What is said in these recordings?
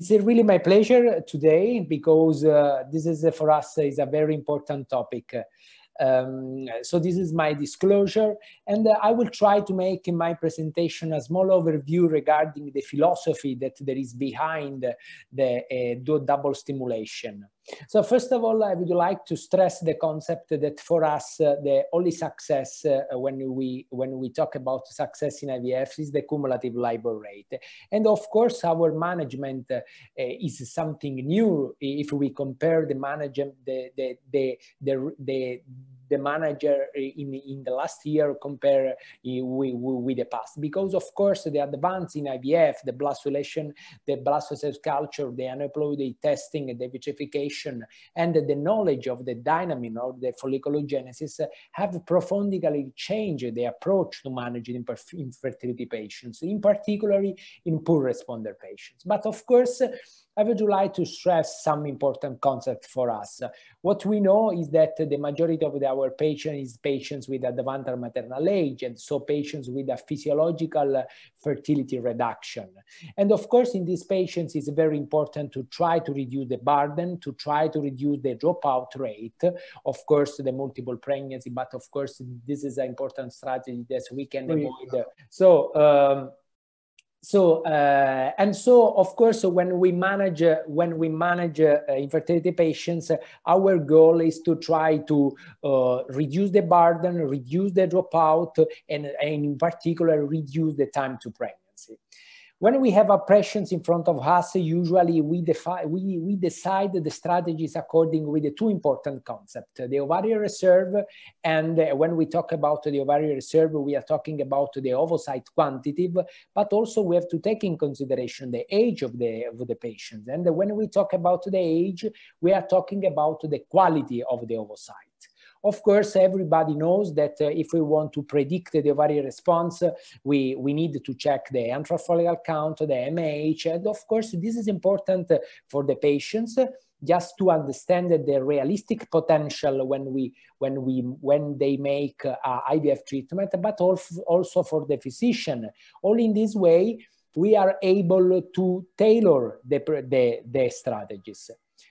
It's really my pleasure today because uh, this is uh, for us uh, is a very important topic. Um, so this is my disclosure and uh, I will try to make in my presentation a small overview regarding the philosophy that there is behind the, uh, the double stimulation. So first of all, I would like to stress the concept that for us, uh, the only success uh, when we when we talk about success in IVF is the cumulative labor rate. And of course, our management uh, is something new if we compare the management, the, the, the, the, the the manager in, in the last year compare uh, with, with the past. Because of course the advance in IVF, the blastulation, the blastocyst culture, the aneuploidy testing, the vitrification, and the knowledge of the dynamic or the folliculogenesis uh, have profoundly changed the approach to managing infertility patients, in particular in poor responder patients. But of course, I would like to stress some important concepts for us. What we know is that the majority of our patients is patients with advanced maternal age, and so patients with a physiological uh, fertility reduction. And of course, in these patients, it's very important to try to reduce the burden, to try to reduce the dropout rate, of course, the multiple pregnancy, but of course, this is an important strategy that we can avoid. So, um, so uh, and so of course when we manage uh, when we manage uh, infertility patients uh, our goal is to try to uh, reduce the burden reduce the dropout and, and in particular reduce the time to pregnancy when we have oppressions in front of us, usually we, we, we decide the strategies according with the two important concepts, the ovarian reserve, and uh, when we talk about the ovarian reserve, we are talking about the ovocyte quantitative, but also we have to take in consideration the age of the, of the patient. And when we talk about the age, we are talking about the quality of the ovocyte. Of course, everybody knows that uh, if we want to predict the ovarian response, uh, we, we need to check the antral follicle count, the MH, and of course, this is important uh, for the patients just to understand the realistic potential when we when we when they make uh, IVF treatment, but also for the physician. All in this way, we are able to tailor the the, the strategies.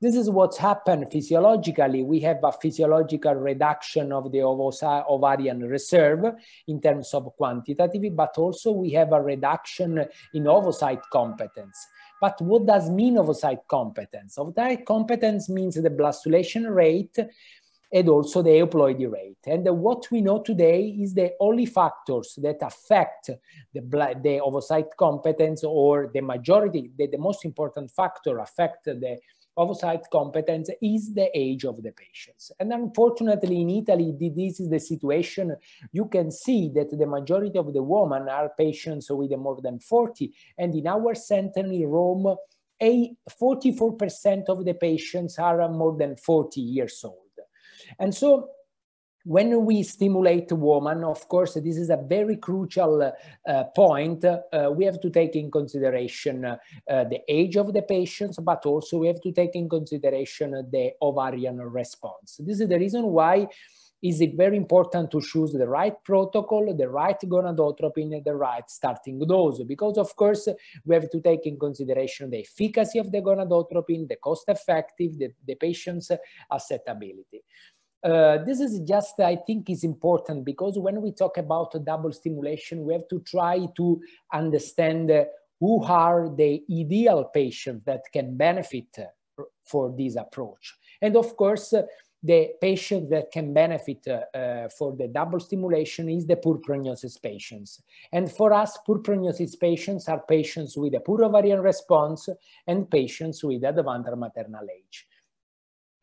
This is what's happened physiologically. We have a physiological reduction of the ovarian reserve in terms of quantitative, but also we have a reduction in oovocyte competence. But what does mean oovocyte competence? Oovocyte competence means the blastulation rate and also the euploidy rate. And what we know today is the only factors that affect the, the oversight competence or the majority, the, the most important factor affect the oversight competence is the age of the patients. And unfortunately, in Italy, this is the situation. You can see that the majority of the women are patients with more than 40. And in our center in Rome, 44% of the patients are more than 40 years old. And so when we stimulate a woman, of course, this is a very crucial uh, point. Uh, we have to take in consideration uh, the age of the patients, but also we have to take in consideration uh, the ovarian response. This is the reason why is it very important to choose the right protocol, the right gonadotropin, the right starting dose, because of course we have to take in consideration the efficacy of the gonadotropin, the cost effective, the, the patient's uh, acceptability. Uh, this is just, I think, is important because when we talk about double stimulation, we have to try to understand uh, who are the ideal patients that can benefit uh, for this approach. And of course, uh, the patient that can benefit for the double stimulation is the poor prognosis patients. And for us, poor prognosis patients are patients with a poor ovarian response and patients with advanced maternal age.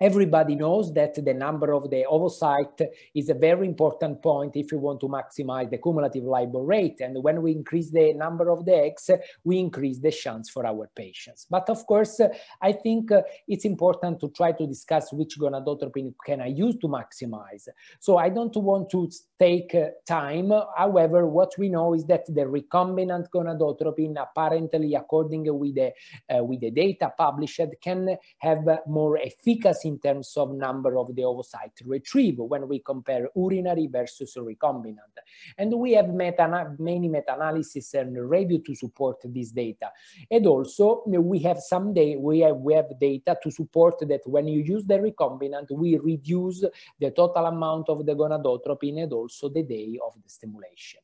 Everybody knows that the number of the oversight is a very important point if you want to maximize the cumulative LIBOR rate. And when we increase the number of the eggs, we increase the chance for our patients. But of course, I think uh, it's important to try to discuss which gonadotropin can I use to maximize. So I don't want to take uh, time. However, what we know is that the recombinant gonadotropin apparently, according with the, uh, with the data published, can have more efficacy in terms of number of the oocyte retrieved when we compare urinary versus recombinant. And we have meta many meta-analysis and review to support this data. And also we have some day we have, we have data to support that when you use the recombinant, we reduce the total amount of the gonadotropin and also the day of the stimulation.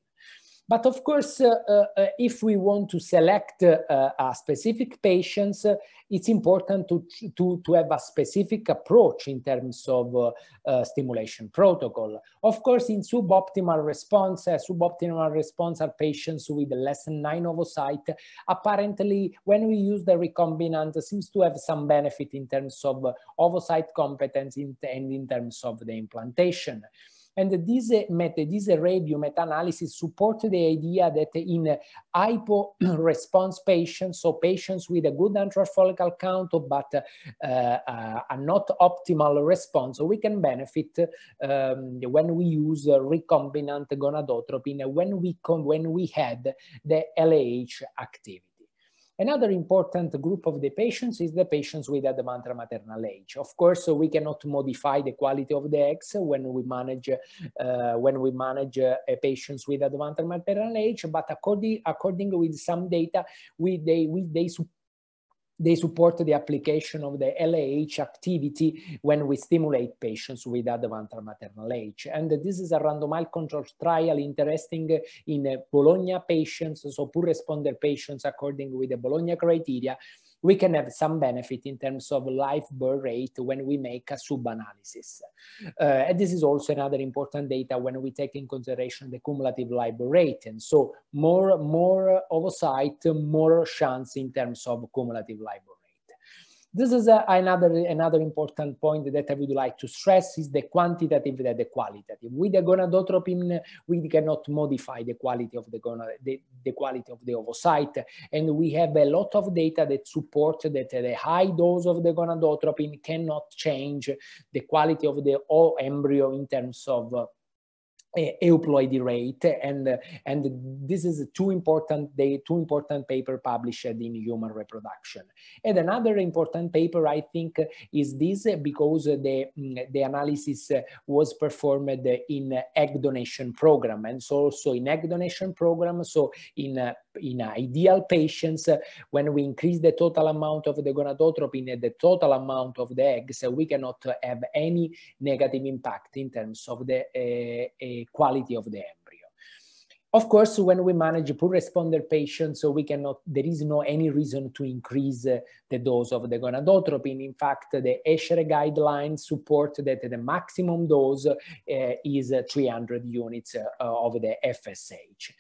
But of course, uh, uh, uh, if we want to select a specific patients, it's important to, to, to have a specific approach in terms of stimulation protocol. Of course, in suboptimal response, suboptimal response are patients with less than nine oocyte. Apparently, when we use the recombinant, seems to have some benefit in terms of ovocyte competence and in terms of the implantation. And this, meta, this review meta-analysis supported the idea that in hypo response patients, so patients with a good antral follicle count but uh, uh, a not optimal response, we can benefit um, when we use recombinant gonadotropin when we, when we had the LH activity. Another important group of the patients is the patients with advanced maternal age. Of course, we cannot modify the quality of the eggs when we manage uh, when we manage uh, patients with advanced maternal age, but according according with some data, we they we, they support they support the application of the LAH activity when we stimulate patients with advanced maternal age. And this is a randomized control trial interesting in Bologna patients, so poor responder patients according with the Bologna criteria we can have some benefit in terms of life birth rate when we make a sub-analysis. Uh, and this is also another important data when we take in consideration the cumulative life rate. And so more, more oversight, more chance in terms of cumulative live this is a, another, another important point that I would like to stress is the quantitative than the qualitative. With the gonadotropin, we cannot modify the quality of the, gonad the, the quality of the ovocyte. And we have a lot of data that support that the high dose of the gonadotropin cannot change the quality of the embryo in terms of euploidy rate and and this is two important two important paper published in human reproduction and another important paper i think is this because the the analysis was performed in egg donation program and so also in egg donation program so in in ideal patients, uh, when we increase the total amount of the gonadotropin and the total amount of the eggs, uh, we cannot have any negative impact in terms of the uh, quality of the embryo. Of course, when we manage poor responder patients, so we cannot, there is no any reason to increase uh, the dose of the gonadotropin. In fact, the ESHRE guidelines support that the maximum dose uh, is uh, 300 units of the FSH.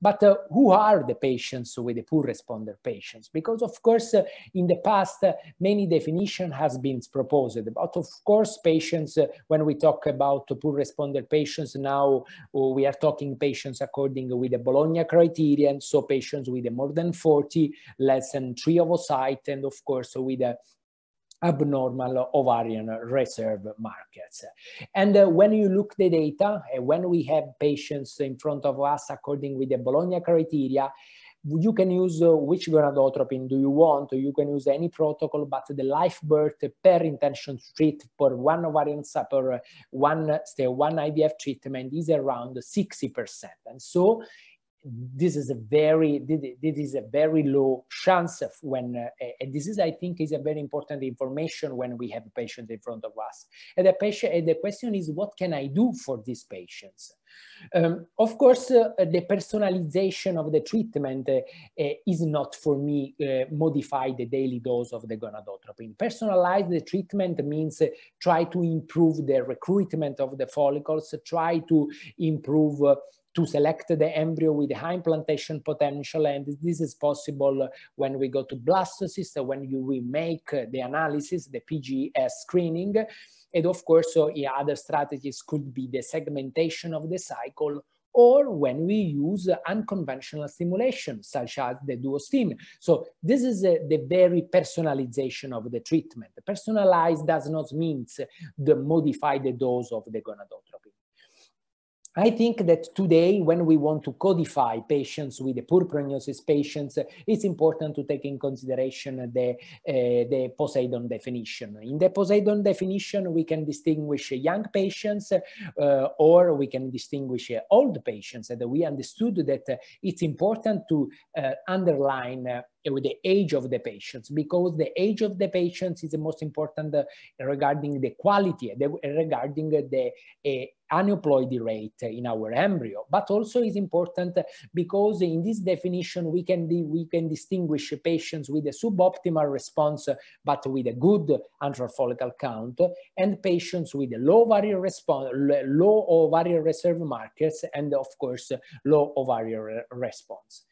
But uh, who are the patients with the poor responder patients? Because of course, uh, in the past, uh, many definition has been proposed, but of course, patients, uh, when we talk about poor responder patients, now uh, we are talking patients according with the Bologna criterion, so patients with more than 40, less than three ovocyte, and of course, with a abnormal ovarian reserve markets. And uh, when you look the data, uh, when we have patients in front of us according with the Bologna criteria, you can use uh, which gonadotropin do you want, you can use any protocol, but the live birth per intention treat for one ovarian sub uh, one, say, one IVF treatment is around 60%. And so this is a very this is a very low chance of when uh, and this is i think is a very important information when we have a patient in front of us and the patient and the question is what can i do for these patients um, of course uh, the personalization of the treatment uh, uh is not for me uh, modify the daily dose of the gonadotropin personalize the treatment means uh, try to improve the recruitment of the follicles try to improve to select the embryo with high implantation potential. And this is possible when we go to blastocyst, when you, we make the analysis, the PGS screening. And of course, so, yeah, other strategies could be the segmentation of the cycle or when we use unconventional stimulation, such as the duosteam. So this is a, uh, the very personalization of the treatment. Personalized does not mean the the dose of the gonadotropin. I think that today, when we want to codify patients with a poor prognosis patients, it's important to take in consideration the, uh, the Poseidon definition. In the Poseidon definition, we can distinguish young patients uh, or we can distinguish old patients. And we understood that it's important to uh, underline uh, with the age of the patients because the age of the patients is the most important uh, regarding the quality the, regarding the uh, aneuploidy rate in our embryo, but also is important because in this definition we can, we can distinguish patients with a suboptimal response but with a good antral follicle count and patients with a low ovarian response, low ovarian reserve markers and of course low ovarian re response.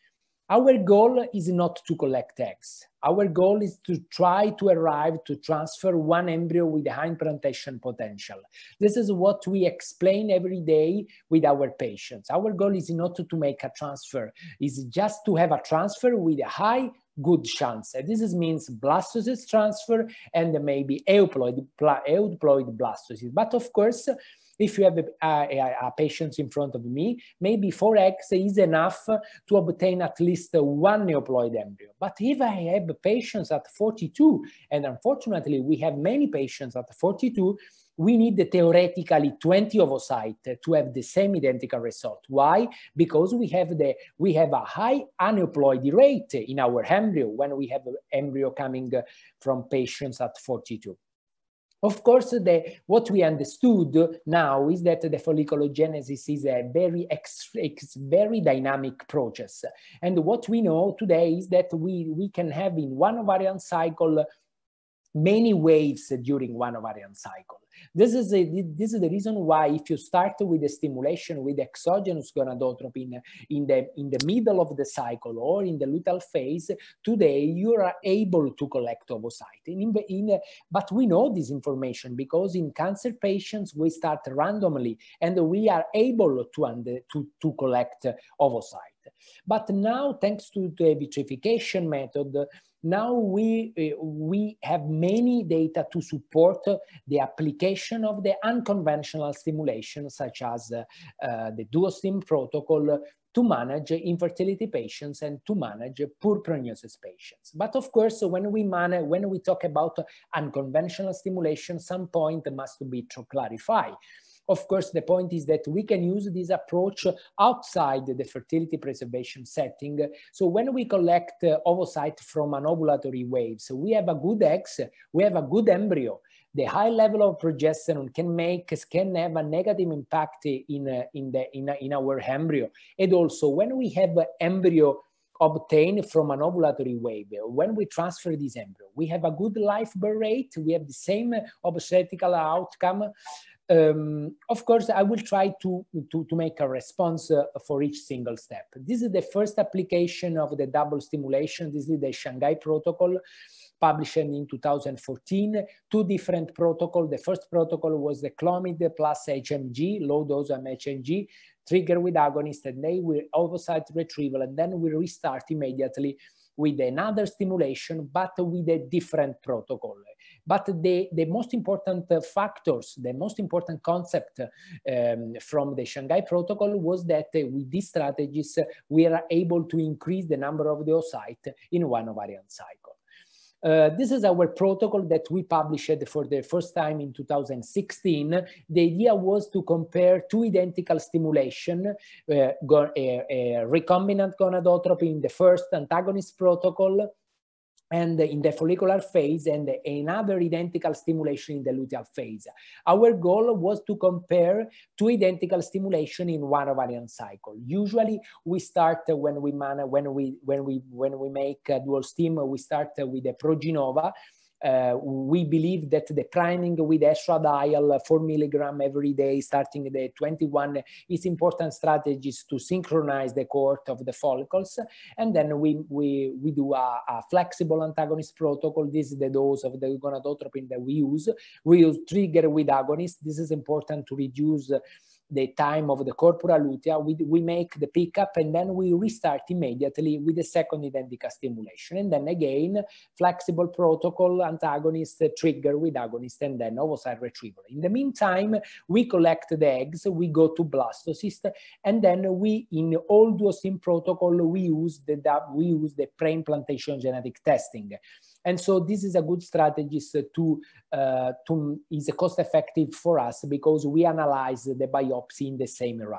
Our goal is not to collect eggs. Our goal is to try to arrive to transfer one embryo with high implantation potential. This is what we explain every day with our patients. Our goal is not to make a transfer, is just to have a transfer with a high good chance. this is, means blastocyst transfer and maybe euploid, euploid blastocyst. But of course, if you have uh, a, a, a uh, patient in front of me, maybe 4X is enough to obtain at least one neoploid embryo. But if I have patients at 42, and unfortunately we have many patients at 42, we need the theoretically 20 oocyte to have the same identical result. Why? Because we have the we have a high aneuploidy rate in our embryo when we have embryo coming from patients at 42. Of course, the, what we understood now is that the folliculogenesis is a very, ex, ex, very dynamic process. And what we know today is that we, we can have in one ovarian cycle many waves during one ovarian cycle. This is, a, this is the reason why if you start with the stimulation with exogenous gonadotropin in the, in the middle of the cycle or in the luteal phase, today you are able to collect ovocyte. but we know this information because in cancer patients, we start randomly and we are able to, under, to, to collect ovocyte. But now, thanks to the vitrification method, now we, eh, we have many data to support the application of the unconventional stimulation, such as eh, the duostim protocol to manage infertility patients and to manage poor prognosis patients. But of course, when we, when we talk about unconventional stimulation, some point must be to clarify of course, the point is that we can use this approach outside the fertility preservation setting. So when we collect uh, from an ovulatory wave, so we have a good eggs, we have a good embryo, the high level of progesterone can make can have a negative impact in uh, in the in, uh, in our embryo and also when we have an embryo obtained from an ovulatory wave when we transfer this embryo we have a good life birth rate we have the same obstetrical outcome um, of course, I will try to, to, to make a response uh, for each single step. This is the first application of the double stimulation. This is the Shanghai Protocol published in 2014. Two different protocols. The first protocol was the Clomid plus HMG, low dose MHMG, trigger with agonist, and then we oversight retrieval, and then we restart immediately with another stimulation, but with a different protocol. But the, the most important uh, factors, the most important concept um, from the Shanghai Protocol was that uh, with these strategies, uh, we are able to increase the number of the oocyte in one ovarian cycle. Uh, this is our protocol that we published for the first time in 2016. The idea was to compare two identical stimulation, uh, go, uh, recombinant gonadotropin in the first antagonist protocol, and in the follicular phase and another identical stimulation in the luteal phase. Our goal was to compare two identical stimulation in one ovarian cycle. Usually we start when we, man when we, when we, when we make dual stim, we start with the progynova, uh, we believe that the priming with estradiol 4 milligram every day starting the 21 is important strategies to synchronize the cohort of the follicles. And then we, we, we do a, a flexible antagonist protocol. This is the dose of the gonadotropin that we use. We use trigger with agonist. This is important to reduce the time of the corpora lutea, we, we make the pickup and then we restart immediately with the second identical stimulation. And then again, flexible protocol, antagonist, trigger with agonist, and then oocyte retrieval. In the meantime, we collect the eggs, we go to blastocyst, and then we, in all duosim protocol, we use the, we use the preimplantation genetic testing. And so this is a good strategy uh, to, uh, to is cost effective for us because we analyze the biopsy in the same run.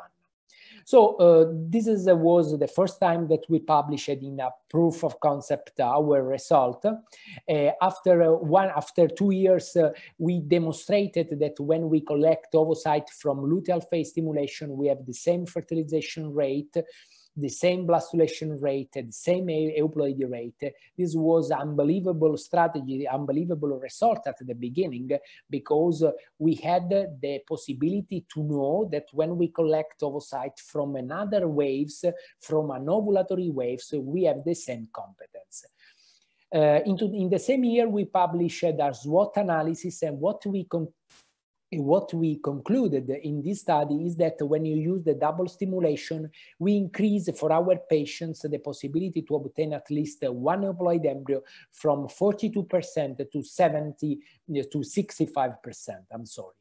So uh, this is, uh, was the first time that we published in a proof of concept our result. Uh, after uh, one, after two years, we demonstrated that when we collect oovocyte from luteal phase stimulation, we have the same fertilization rate the same blastulation rate, the same euploidy rate. This was unbelievable strategy, unbelievable result at the beginning because we had the possibility to know that when we collect oocyte from another waves, from an ovulatory waves, we have the same competence. Uh, into, in the same year, we published our SWOT analysis and what we con what we concluded in this study is that when you use the double stimulation, we increase for our patients the possibility to obtain at least one euploid embryo from 42% to 70 to 65%, I'm sorry.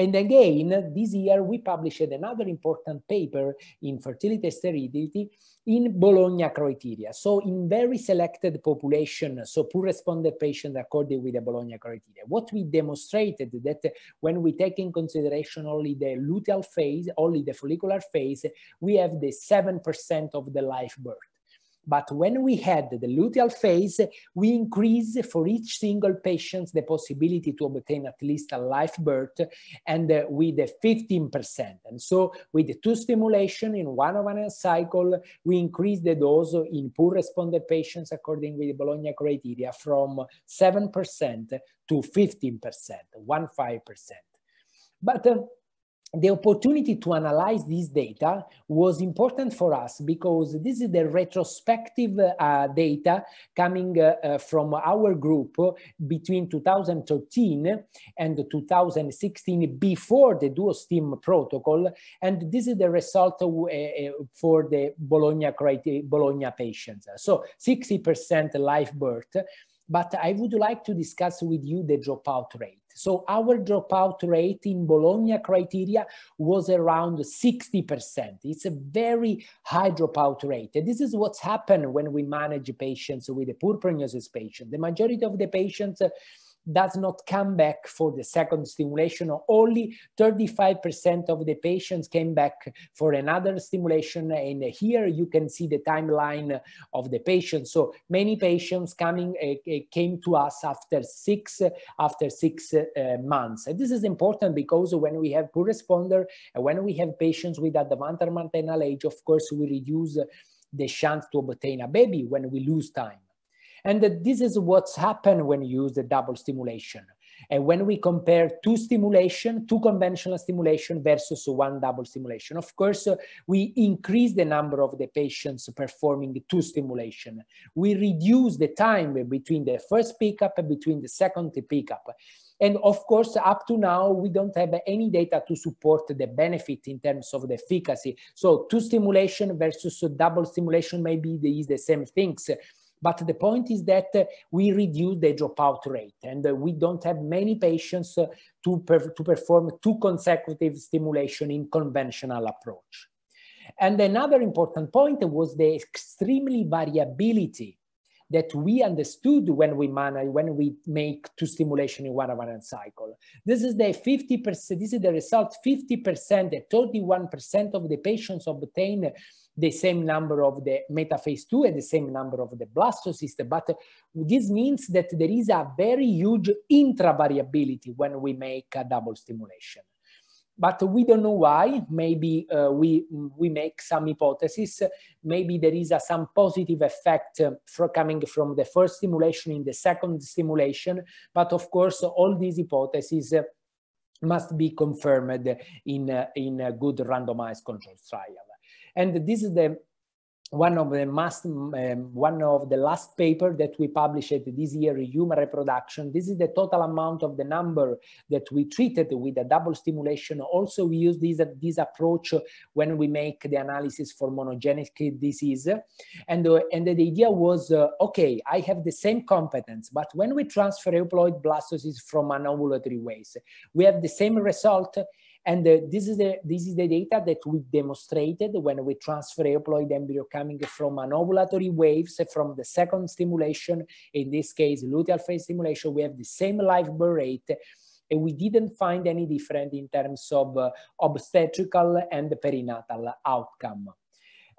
And again, this year we published another important paper in fertility and sterility in Bologna criteria. So in very selected population, so poor responder patient according with the Bologna criteria. What we demonstrated that when we take in consideration only the luteal phase, only the follicular phase, we have the 7% of the live birth. But when we had the luteal phase, we increase for each single patient the possibility to obtain at least a live birth and uh, with a 15%. And so with the two stimulation in one of cycle, we increase the dose in poor responded patients according with the Bologna criteria from 7% to 15%, percent one5 percent But uh, the opportunity to analyze this data was important for us because this is the retrospective uh, data coming uh, uh from our group between 2013 and 2016 before the duo steam protocol and this is the result uh, uh, for the bologna criteria, bologna patients so 60% live birth but I would like to discuss with you the dropout rate. So our dropout rate in Bologna criteria was around 60%. It's a very high dropout rate. And this is what's happened when we manage patients with a poor prognosis patient. The majority of the patients does not come back for the second stimulation. Only 35% of the patients came back for another stimulation. And here you can see the timeline of the patients. So many patients coming uh, came to us after six, after six uh, months. And this is important because when we have poor responder, when we have patients with advanced maternal age, of course, we reduce the chance to obtain a baby when we lose time. And this is what's happened when you use the double stimulation. And when we compare two stimulation, two conventional stimulation versus one double stimulation, of course, uh, we increase the number of the patients performing two stimulation. We reduce the time between the first pickup and between the second pickup. And of course, up to now, we don't have any data to support the benefit in terms of the efficacy. So two stimulation versus double stimulation maybe is the same things but the point is that uh, we reduce the dropout rate and uh, we don't have many patients uh, to, per to perform two consecutive stimulation in conventional approach. And another important point was the extremely variability that we understood when we manage, when we make two stimulation in one one cycle. This is the 50%, this is the result, 50%, 31% of the patients obtain the same number of the metaphase 2 and the same number of the blastocyst, but this means that there is a very huge intravariability when we make a double stimulation. But we don't know why. Maybe uh, we, we make some hypotheses. Maybe there is a, some positive effect uh, for coming from the first stimulation in the second stimulation. But of course, all these hypotheses uh, must be confirmed in, uh, in a good randomized control trial. And this is the one of the must, um, one of the last paper that we published this year, human reproduction. This is the total amount of the number that we treated with a double stimulation. Also, we use this, this approach when we make the analysis for monogenic disease. And, uh, and the idea was, uh, okay, I have the same competence, but when we transfer euploid blastocysts from anovulatory ways, we have the same result and uh, this, is the, this is the data that we demonstrated when we transfer euploid embryo coming from an ovulatory waves uh, from the second stimulation, in this case, luteal phase stimulation, we have the same live birth rate and we didn't find any different in terms of uh, obstetrical and perinatal outcome.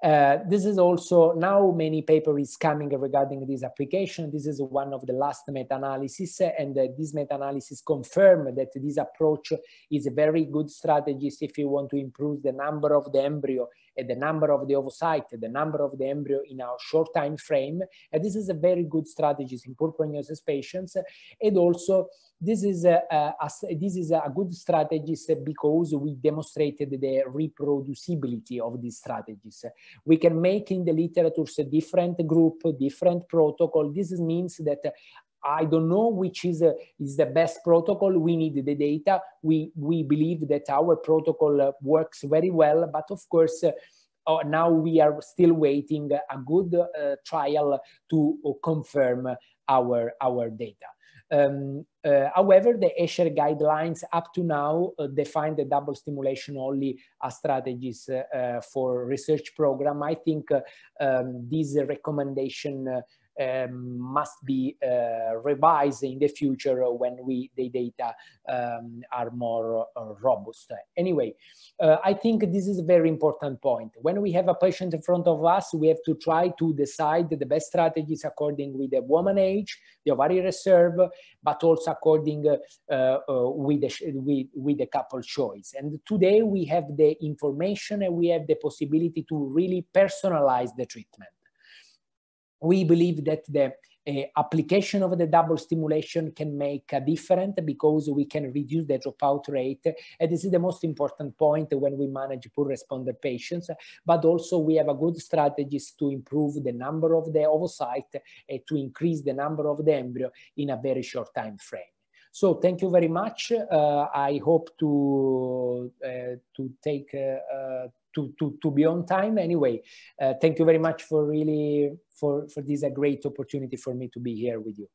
Uh, this is also now many paper is coming regarding this application. This is one of the last meta-analysis and uh, this meta-analysis confirm that this approach is a very good strategy if you want to improve the number of the embryo the number of the ovocyte, the number of the embryo in a short time frame. And this is a very good strategy in poor prognosis patients. And also, this is a, a, a, this is a good strategy because we demonstrated the reproducibility of these strategies. We can make in the literature different group, different protocol. This means that I don't know which is, uh, is the best protocol. We need the data. We, we believe that our protocol uh, works very well, but of course, uh, oh, now we are still waiting a good uh, trial to uh, confirm our, our data. Um, however, the Escher guidelines up to now define the double stimulation only as strategies for research program. I think um, this recommendation um, must be uh, revised in the future when we, the data um, are more uh, robust. Anyway, uh, I think this is a very important point. When we have a patient in front of us, we have to try to decide the best strategies according with the woman age, the ovarian reserve, but also according with, the, with, with the couple choice. And today we have the information and we have the possibility to really personalize the treatment we believe that the uh, application of the double stimulation can make a difference because we can reduce the dropout rate. And this is the most important point when we manage poor responder patients, but also we have a good strategies to improve the number of the oocyte uh, to increase the number of the embryo in a very short time frame. So thank you very much. Uh, I hope to, uh, to take uh, uh, to, to, to be on time. Anyway, uh, thank you very much for really, for, for this a great opportunity for me to be here with you.